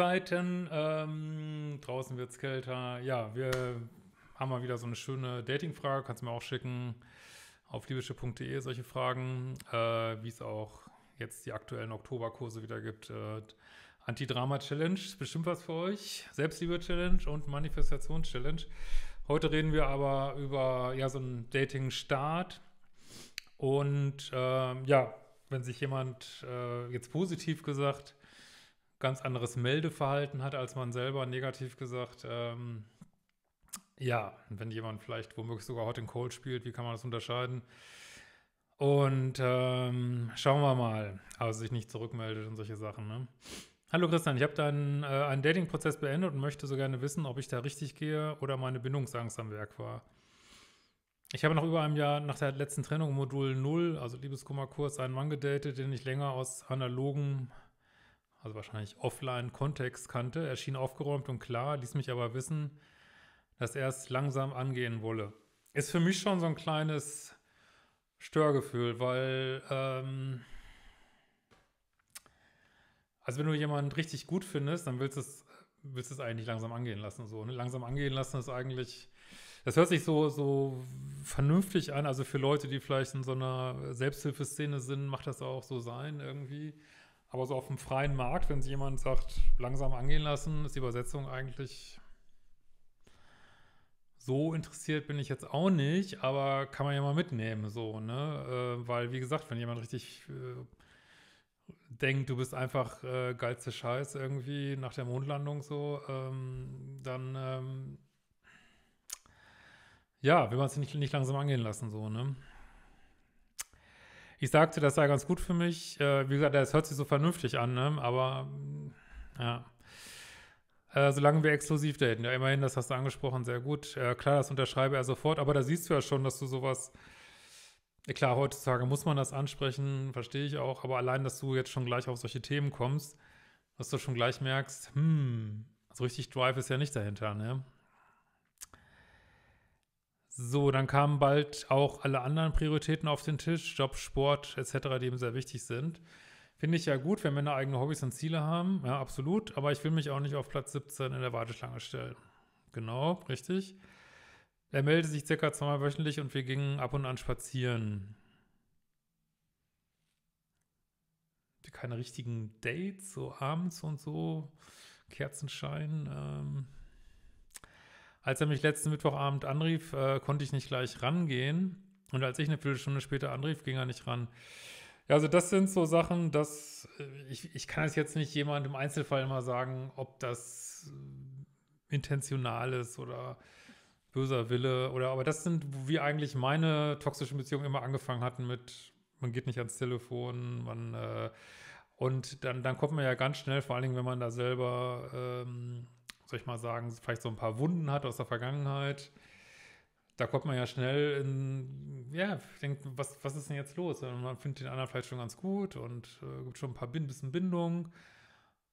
Zeiten. Ähm, draußen wird es kälter. Ja, wir haben mal wieder so eine schöne Dating-Frage. Kannst du mir auch schicken auf liebische.de solche Fragen, äh, wie es auch jetzt die aktuellen Oktoberkurse wieder gibt. Äh, Anti-Drama-Challenge, bestimmt was für euch. Selbstliebe-Challenge und Manifestations-Challenge. Heute reden wir aber über ja, so einen Dating-Start. Und ähm, ja, wenn sich jemand äh, jetzt positiv gesagt hat, ganz anderes Meldeverhalten hat, als man selber negativ gesagt. Ähm, ja, wenn jemand vielleicht womöglich sogar Hot and Cold spielt, wie kann man das unterscheiden? Und ähm, schauen wir mal, also sich nicht zurückmeldet und solche Sachen. Ne? Hallo Christian, ich habe deinen äh, einen Dating-Prozess beendet und möchte so gerne wissen, ob ich da richtig gehe oder meine Bindungsangst am Werk war. Ich habe noch über einem Jahr nach der letzten Trennung Modul 0, also Liebeskummerkurs, einen Mann gedatet, den ich länger aus analogen also wahrscheinlich Offline-Kontext kannte. erschien aufgeräumt und klar, ließ mich aber wissen, dass er es langsam angehen wolle. Ist für mich schon so ein kleines Störgefühl, weil, ähm, also wenn du jemanden richtig gut findest, dann willst du es, willst es eigentlich langsam angehen lassen. So, ne? Langsam angehen lassen ist eigentlich, das hört sich so, so vernünftig an. Also für Leute, die vielleicht in so einer Selbsthilfeszene sind, macht das auch so sein irgendwie. Aber so auf dem freien Markt, wenn sich jemand sagt, langsam angehen lassen, ist die Übersetzung eigentlich so interessiert bin ich jetzt auch nicht, aber kann man ja mal mitnehmen, so, ne? Äh, weil, wie gesagt, wenn jemand richtig äh, denkt, du bist einfach äh, geilste Scheiß irgendwie nach der Mondlandung so, ähm, dann, ähm, ja, will man es nicht, nicht langsam angehen lassen, so, ne? Ich sagte, das sei ganz gut für mich. Äh, wie gesagt, das hört sich so vernünftig an, ne? aber ja. Äh, solange wir exklusiv daten. Ja, immerhin, das hast du angesprochen, sehr gut. Äh, klar, das unterschreibe er sofort, aber da siehst du ja schon, dass du sowas. Äh, klar, heutzutage muss man das ansprechen, verstehe ich auch, aber allein, dass du jetzt schon gleich auf solche Themen kommst, dass du schon gleich merkst, hm, so richtig Drive ist ja nicht dahinter, ne? So, dann kamen bald auch alle anderen Prioritäten auf den Tisch, Job, Sport etc., die eben sehr wichtig sind. Finde ich ja gut, wenn Männer eigene Hobbys und Ziele haben, ja, absolut, aber ich will mich auch nicht auf Platz 17 in der Warteschlange stellen. Genau, richtig. Er meldete sich circa zweimal wöchentlich und wir gingen ab und an spazieren. Keine richtigen Dates, so abends und so, Kerzenschein, ähm als er mich letzten Mittwochabend anrief, äh, konnte ich nicht gleich rangehen. Und als ich eine Viertelstunde später anrief, ging er nicht ran. Ja, also das sind so Sachen, dass äh, ich, ich kann es jetzt nicht jemandem im Einzelfall immer sagen, ob das äh, intentional ist oder böser Wille oder aber das sind, wie eigentlich meine toxischen Beziehungen immer angefangen hatten mit, man geht nicht ans Telefon, man äh, und dann, dann kommt man ja ganz schnell, vor allen Dingen, wenn man da selber ähm, soll ich mal sagen, vielleicht so ein paar Wunden hat aus der Vergangenheit. Da kommt man ja schnell in, ja, denkt, was, was ist denn jetzt los? Und man findet den anderen vielleicht schon ganz gut und äh, gibt schon ein paar Bind bisschen Bindungen.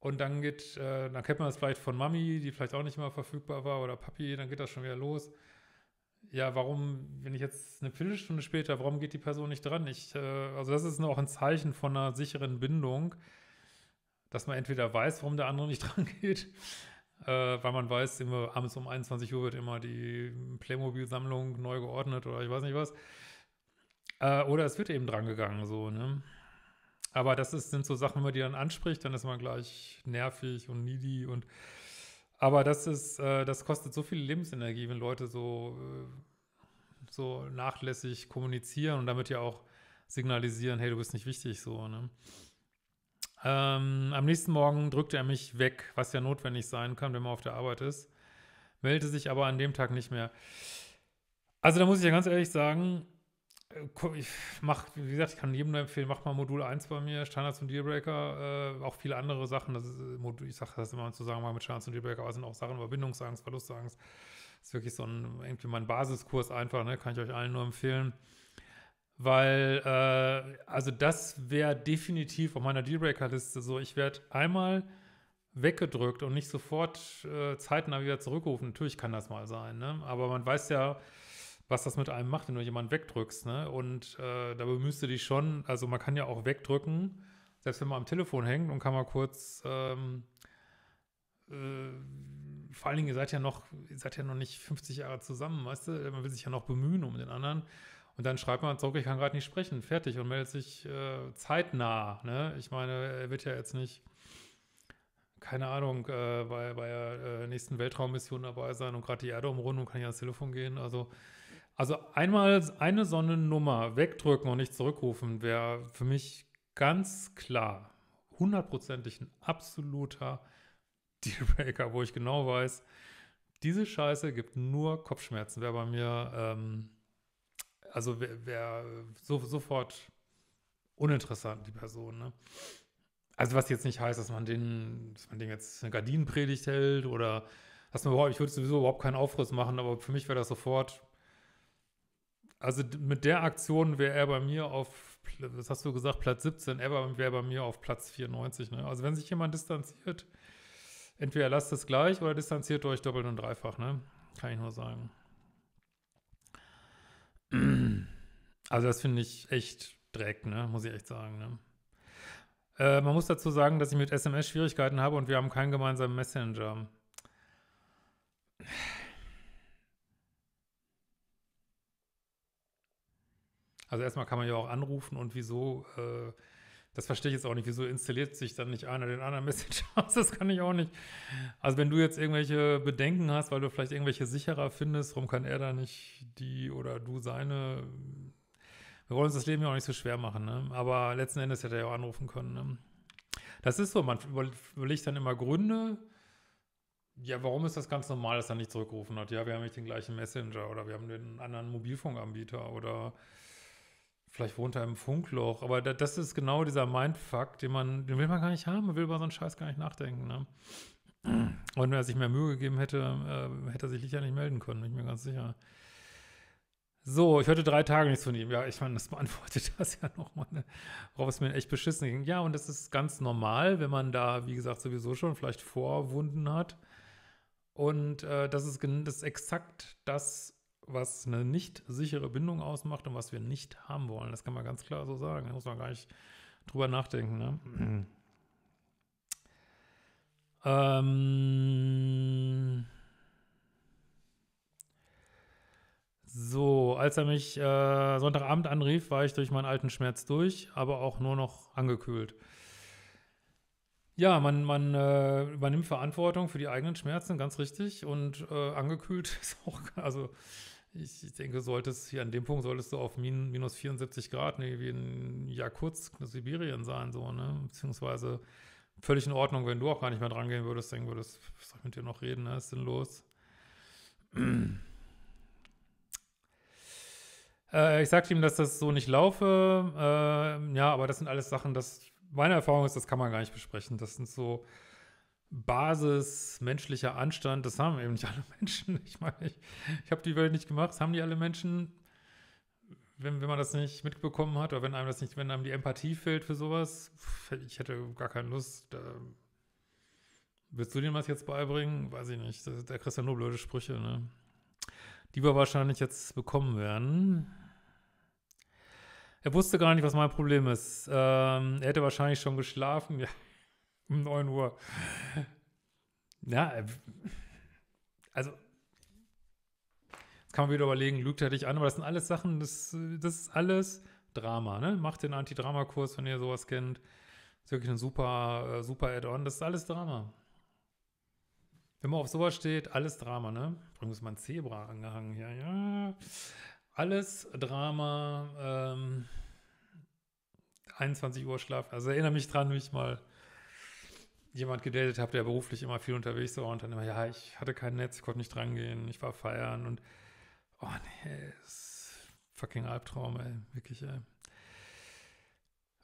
Und dann geht, äh, dann kennt man das vielleicht von Mami, die vielleicht auch nicht immer verfügbar war, oder Papi, dann geht das schon wieder los. Ja, warum, wenn ich jetzt eine Viertelstunde später, warum geht die Person nicht dran? Ich, äh, also das ist nur auch ein Zeichen von einer sicheren Bindung, dass man entweder weiß, warum der andere nicht dran geht, äh, weil man weiß, immer, abends um 21 Uhr wird immer die Playmobil-Sammlung neu geordnet oder ich weiß nicht was. Äh, oder es wird eben drangegangen, so, ne? Aber das ist, sind so Sachen, wenn man die dann anspricht, dann ist man gleich nervig und needy und aber das ist, äh, das kostet so viel Lebensenergie, wenn Leute so, äh, so nachlässig kommunizieren und damit ja auch signalisieren, hey, du bist nicht wichtig, so, ne? Ähm, am nächsten Morgen drückte er mich weg, was ja notwendig sein kann, wenn man auf der Arbeit ist, meldete sich aber an dem Tag nicht mehr. Also da muss ich ja ganz ehrlich sagen, äh, ich mach, wie gesagt, ich kann jedem nur empfehlen, mach mal Modul 1 bei mir, Standards und Dealbreaker, äh, auch viele andere Sachen. Das ist, äh, ich sage das immer im mit Standards und Dealbreaker, aber es sind auch Sachen über Bindungsangst, Verlustangst. Das ist wirklich so ein, irgendwie mein Basiskurs einfach, ne? kann ich euch allen nur empfehlen. Weil, äh, also das wäre definitiv auf meiner Dealbreaker-Liste so. Ich werde einmal weggedrückt und nicht sofort äh, zeitnah wieder zurückrufen. Natürlich kann das mal sein, ne? Aber man weiß ja, was das mit einem macht, wenn du jemanden wegdrückst, ne? Und äh, da bemühst du dich schon, also man kann ja auch wegdrücken, selbst wenn man am Telefon hängt und kann mal kurz ähm, äh, vor allen Dingen, ihr seid ja noch, ihr seid ja noch nicht 50 Jahre zusammen, weißt du? Man will sich ja noch bemühen um den anderen. Und dann schreibt man zurück, ich kann gerade nicht sprechen, fertig und meldet sich äh, zeitnah. Ne? Ich meine, er wird ja jetzt nicht, keine Ahnung, äh, bei, bei der äh, nächsten Weltraummission dabei sein und gerade die Erde umrunden und kann nicht ans Telefon gehen. Also, also einmal eine Sonnennummer wegdrücken und nicht zurückrufen, wäre für mich ganz klar, hundertprozentig ein absoluter Dealbreaker, wo ich genau weiß, diese Scheiße gibt nur Kopfschmerzen. Wäre bei mir ähm, also wäre so, sofort uninteressant, die Person. Ne? Also was jetzt nicht heißt, dass man den, dass man den jetzt eine Gardinenpredigt hält oder dass man überhaupt, ich würde sowieso überhaupt keinen Aufriss machen, aber für mich wäre das sofort. Also mit der Aktion wäre er bei mir auf, was hast du gesagt, Platz 17, er wäre bei mir auf Platz 94. Ne? Also wenn sich jemand distanziert, entweder lasst es gleich oder distanziert euch doppelt und dreifach, ne? Kann ich nur sagen. Also das finde ich echt Dreck, ne? Muss ich echt sagen, ne? Äh, man muss dazu sagen, dass ich mit SMS Schwierigkeiten habe und wir haben keinen gemeinsamen Messenger. Also erstmal kann man ja auch anrufen und wieso, äh, das verstehe ich jetzt auch nicht, wieso installiert sich dann nicht einer den anderen Messenger aus, das kann ich auch nicht. Also wenn du jetzt irgendwelche Bedenken hast, weil du vielleicht irgendwelche sicherer findest, warum kann er da nicht die oder du seine wir wollen uns das Leben ja auch nicht so schwer machen, ne? aber letzten Endes hätte er ja auch anrufen können. Ne? Das ist so, man überlegt dann immer Gründe, ja, warum ist das ganz normal, dass er nicht zurückgerufen hat? Ja, wir haben nicht den gleichen Messenger oder wir haben den anderen Mobilfunkanbieter oder vielleicht wohnt er im Funkloch. Aber das ist genau dieser Mindfuck, den man, den will man gar nicht haben, man will über so einen Scheiß gar nicht nachdenken. Ne? Und wenn er sich mehr Mühe gegeben hätte, äh, hätte er sich sicher nicht melden können, bin ich mir ganz sicher. So, ich hörte drei Tage nichts von ihm. Ja, ich meine, das beantwortet das ja nochmal, ne? worauf es mir echt beschissen ging. Ja, und das ist ganz normal, wenn man da, wie gesagt, sowieso schon vielleicht Vorwunden hat. Und äh, das, ist, das ist exakt das, was eine nicht sichere Bindung ausmacht und was wir nicht haben wollen. Das kann man ganz klar so sagen. Da muss man gar nicht drüber nachdenken. Ne? Mhm. ähm. So, als er mich äh, Sonntagabend anrief, war ich durch meinen alten Schmerz durch, aber auch nur noch angekühlt. Ja, man, man äh, übernimmt Verantwortung für die eigenen Schmerzen, ganz richtig. Und äh, angekühlt ist auch, also ich, ich, denke, solltest hier an dem Punkt solltest du auf min, minus 74 Grad, nee, wie in Jakutsk, Sibirien sein, so, ne? Beziehungsweise völlig in Ordnung, wenn du auch gar nicht mehr dran gehen würdest, denken würdest, was soll ich mit dir noch reden, ne? Ist denn los? Äh, ich sagte ihm, dass das so nicht laufe. Äh, ja, aber das sind alles Sachen, das meine Erfahrung ist, das kann man gar nicht besprechen. Das sind so Basis menschlicher Anstand. Das haben eben nicht alle Menschen. Ich meine, ich, ich habe die Welt nicht gemacht. Das haben die alle Menschen. Wenn, wenn man das nicht mitbekommen hat oder wenn einem das nicht, wenn einem die Empathie fehlt für sowas, ich hätte gar keine Lust. Da, willst du denen was jetzt beibringen? Weiß ich nicht. Da, da kriegst du ja nur blöde Sprüche, ne? Die wir wahrscheinlich jetzt bekommen werden. Er wusste gar nicht, was mein Problem ist. Ähm, er hätte wahrscheinlich schon geschlafen. Ja, um 9 Uhr. Ja, äh, also jetzt kann man wieder überlegen, lügt er dich an, aber das sind alles Sachen, das, das ist alles Drama, ne? Macht den Anti-Drama-Kurs, wenn ihr sowas kennt. Das ist wirklich ein super, äh, super Add-on. Das ist alles Drama. Wenn man auf sowas steht, alles Drama, ne? Übrigens mein Zebra angehangen hier, ja alles Drama, ähm, 21 Uhr Schlaf. Also erinnere mich dran, wie ich mal jemand gedatet habe, der beruflich immer viel unterwegs war und dann immer, ja, ich hatte kein Netz, ich konnte nicht rangehen, ich war feiern und oh nee, ist fucking Albtraum, ey, wirklich, ey.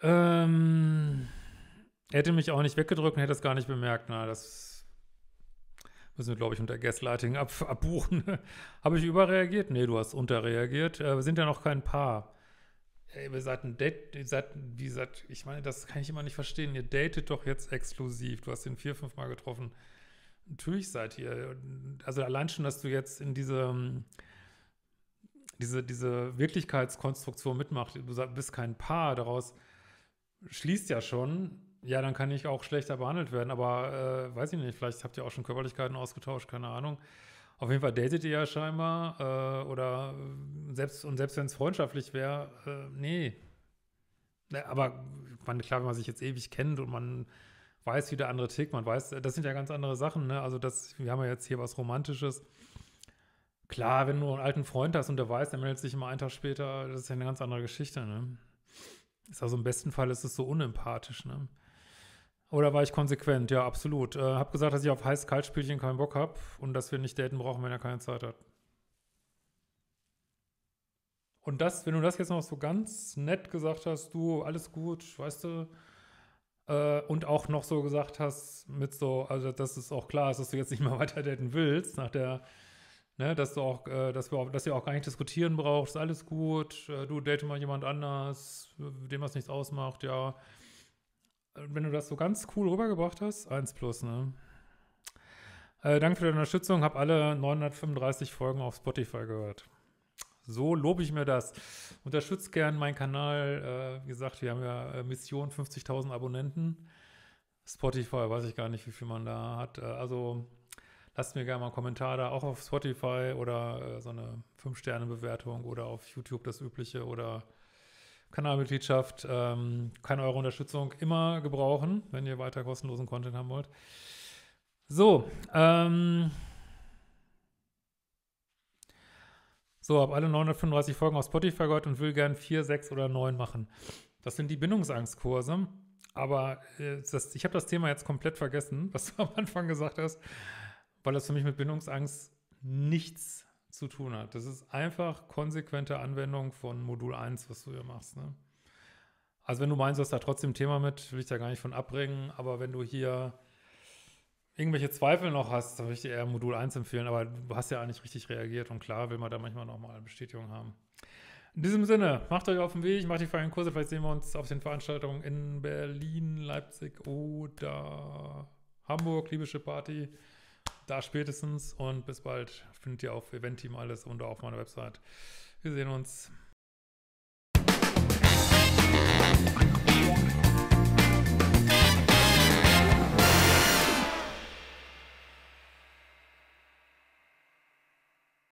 Ähm, er hätte mich auch nicht weggedrückt und hätte das gar nicht bemerkt, na, das ist Müssen wir, glaube ich, unter Gaslighting ab, abbuchen. Habe ich überreagiert? Nee, du hast unterreagiert. Äh, wir sind ja noch kein Paar. Ey, wir seid ein Date, ihr seid, wie gesagt, ich meine, das kann ich immer nicht verstehen. Ihr datet doch jetzt exklusiv. Du hast ihn vier, fünf Mal getroffen. Natürlich seid ihr, also allein schon, dass du jetzt in diese, ähm, diese, diese Wirklichkeitskonstruktion mitmachst, du bist kein Paar, daraus schließt ja schon, ja, dann kann ich auch schlechter behandelt werden, aber äh, weiß ich nicht, vielleicht habt ihr auch schon Körperlichkeiten ausgetauscht, keine Ahnung. Auf jeden Fall datet ihr ja scheinbar äh, oder äh, selbst und selbst wenn es freundschaftlich wäre, äh, nee. Aber man, klar, wenn man sich jetzt ewig kennt und man weiß, wie der andere tickt, man weiß, das sind ja ganz andere Sachen, ne? Also das, wir haben ja jetzt hier was Romantisches. Klar, wenn du einen alten Freund hast und der weiß, der meldet sich immer einen Tag später, das ist ja eine ganz andere Geschichte, ne? Ist also im besten Fall ist es so unempathisch, ne? Oder war ich konsequent? Ja, absolut. Äh, hab gesagt, dass ich auf Heiß-Kalt-Spielchen keinen Bock habe und dass wir nicht daten brauchen, wenn er keine Zeit hat. Und das, wenn du das jetzt noch so ganz nett gesagt hast, du, alles gut, weißt du, äh, und auch noch so gesagt hast, mit so, also dass es auch klar ist, dass du jetzt nicht mehr weiter daten willst, nach der, ne, dass du auch, äh, dass wir auch, dass ihr auch gar nicht diskutieren brauchst, alles gut, äh, du date mal jemand anders, dem was nichts ausmacht, ja wenn du das so ganz cool rübergebracht hast, 1 plus, ne? Äh, danke für deine Unterstützung. Hab alle 935 Folgen auf Spotify gehört. So lobe ich mir das. Unterstützt gern meinen Kanal. Äh, wie gesagt, wir haben ja äh, Mission 50.000 Abonnenten. Spotify, weiß ich gar nicht, wie viel man da hat. Äh, also lasst mir gerne mal einen Kommentar da, auch auf Spotify oder äh, so eine 5-Sterne-Bewertung oder auf YouTube das Übliche oder Kanalmitgliedschaft ähm, kann eure Unterstützung immer gebrauchen, wenn ihr weiter kostenlosen Content haben wollt. So, ähm, so, habe alle 935 Folgen auf Spotify gehört und will gern 4, 6 oder 9 machen. Das sind die Bindungsangstkurse. Aber äh, das, ich habe das Thema jetzt komplett vergessen, was du am Anfang gesagt hast, weil das für mich mit Bindungsangst nichts zu tun hat. Das ist einfach konsequente Anwendung von Modul 1, was du hier machst. Ne? Also wenn du meinst, du hast da trotzdem Thema mit, will ich da gar nicht von abbringen, aber wenn du hier irgendwelche Zweifel noch hast, dann würde ich dir eher Modul 1 empfehlen, aber du hast ja eigentlich richtig reagiert und klar will man da manchmal nochmal eine Bestätigung haben. In diesem Sinne, macht euch auf den Weg, macht die feinen Kurse, vielleicht sehen wir uns auf den Veranstaltungen in Berlin, Leipzig oder Hamburg, Liebische Party da spätestens und bis bald. Findet ihr auf Eventteam alles und auf meiner Website. Wir sehen uns.